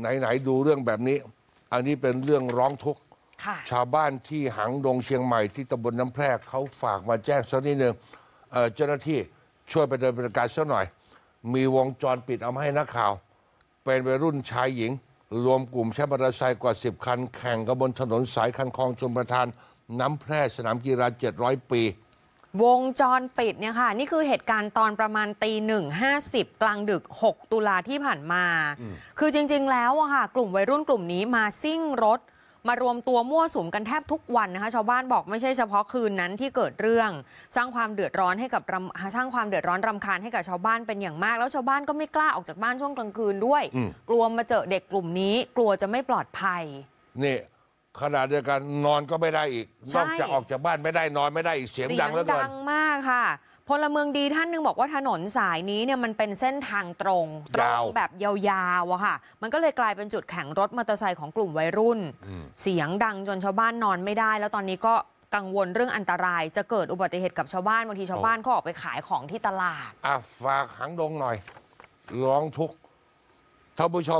ไหนๆดูเรื่องแบบนี้ อันนี้เป็นเรื่องร้องทุกข์ชาวบ้านที่หังดงเชียงใหม่ที่ตำบลน้ำแพร่เขาฝากมาแจ้งสักนิดหนึ่งเจ้าหน้าที่ช่วยไปดำเนินการสักหน่อย มีวงจรปิดเอามาให้นักข่าว เป็นวัยรุ่นชายหญิง รวมกลุ่มใช้มอเตอร์ไซค์กว่า 10 คัน แข่งกันบนถนนสายคันคลองชมประทานน้ำแพร่สนามกีฬา700ปีวงจรปิดเนี่ยค่ะ นี่คือเหตุการณ์ตอนประมาณตีหนึ่งห้าสิบกลางดึก 6 ตุลาที่ผ่านมา คือจริงๆ แล้วอะค่ะ กลุ่มวัยรุ่นกลุ่มนี้มาซิ่งรถมารวมตัวมั่วสุมกันแทบทุกวันนะคะ ชาวบ้านบอกไม่ใช่เฉพาะคืนนั้นที่เกิดเรื่อง สร้างความเดือดร้อนให้กับรำสร้างความเดือดร้อนรำคาญให้กับชาวบ้านเป็นอย่างมาก แล้วชาวบ้านก็ไม่กล้าออกจากบ้านช่วงกลางคืนด้วย กลัวมาเจอเด็กกลุ่มนี้ กลัวจะไม่ปลอดภัยนี่ขนาดเดียวกันนอนก็ไม่ได้อีก นอกจากออกจากบ้านไม่ได้ นอนไม่ได้อีก เสียงดังแล้วกันเสียงดังมากค่ะ พลเมืองดีท่านหนึงบอกว่าถนนสายนี้เนี่ยมันเป็นเส้นทางตรงตรงแบบยาวๆอะค่ะมันก็เลยกลายเป็นจุดแข่งรถมอเตอร์ไซค์ของกลุ่มวัยรุ่นเสียงดังจนชาวบ้านนอนไม่ได้ แล้วตอนนี้ก็กังวลเรื่องอันตราย จะเกิดอุบัติเหตุกับชาวบ้านบางทีชาวบ้านก็ออกไปขายของที่ตลาดอ่ะฝากหังดงหน่อยร้องทุกข์ท่านผู้ชม